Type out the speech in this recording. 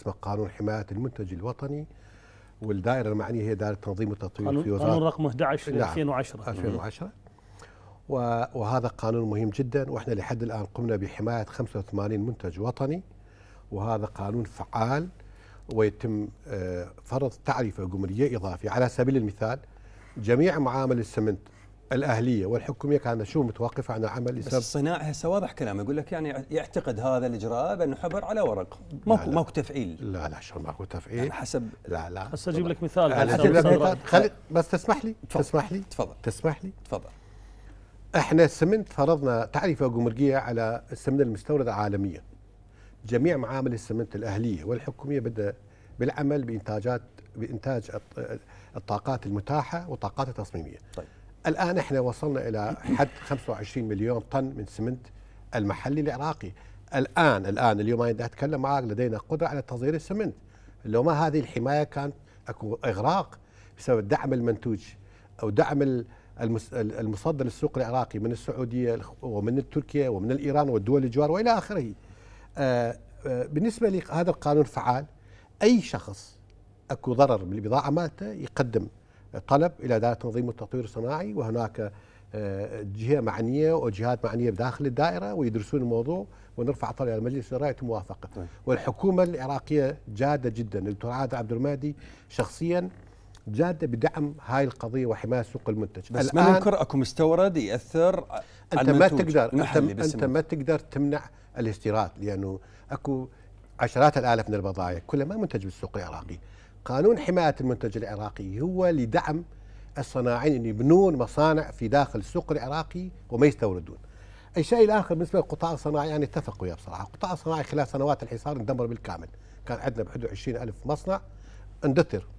اسمه قانون حماية المنتج الوطني والدائرة المعنية هي دائرة تنظيم التطوير في وزارة قانون رقم 11 نعم 2010 2010 وهذا قانون مهم جدا واحنا لحد الآن قمنا بحماية 85 منتج وطني وهذا قانون فعال ويتم آه، فرض تعريفة جمهورية إضافية على سبيل المثال جميع معامل السمنت الاهليه والحكوميه كانت شو متوقفه عن العمل بس الصناعه هسه واضح كلامه يقول لك يعني يعتقد هذا الاجراء بانه حبر على ورق ماكو ماكو تفعيل لا لا شلون ماكو تفعيل يعني حسب لا لا بس اجيب لك مثال اجيب لك مثال خلي بس تسمح لي تفضل تسمح لي تفضل تسمح لي تفضل احنا السمنت فرضنا تعريفه جمركيه على السمنه المستورده عالميا جميع معامل السمنت الاهليه والحكوميه بدا بالعمل بانتاجات بانتاج الطاقات المتاحه والطاقات التصميميه طيب الآن احنا وصلنا إلى حد 25 مليون طن من سمنت المحلي العراقي الآن الآن اليوم أنا أتكلم معك لدينا قدرة على تصدير السمنت لو ما هذه الحماية كانت أكو إغراق بسبب الدعم المنتوج أو دعم المصدر للسوق العراقي من السعودية ومن تركيا ومن الإيران والدول الجوار وإلى آخره آه، آه، بالنسبة لهذا القانون فعال أي شخص أكو ضرر بالبضاعة مالته يقدم طلب إلى دائرة تنظيم التطوير الصناعي وهناك آه، جهة معنية وجهات معنية بداخل الدائرة ويدرسون الموضوع ونرفع طلب إلى مجلس الرأي يتم موافقة طيب. والحكومة العراقية جادة جدا الدكتور عادل عبد المهدي شخصيا جادة بدعم هاي القضية وحماية سوق المنتج بس ما ننكر أكو مستورد يأثر أنت ما تقدر أنت, أنت ما تقدر تمنع الاستيراد لأنه أكو عشرات الآلاف من البضائع كلها ما منتج بالسوق العراقي قانون حماية المنتج العراقي هو لدعم الصناعين أن يبنون مصانع في داخل السوق العراقي وما يستوردون الشيء الآخر بالنسبة للقطاع الصناعي أنا يعني اتفق وياه بصراحة القطاع الصناعي خلال سنوات الحصار اندمر بالكامل كان عندنا بحدود 20 ألف مصنع اندثر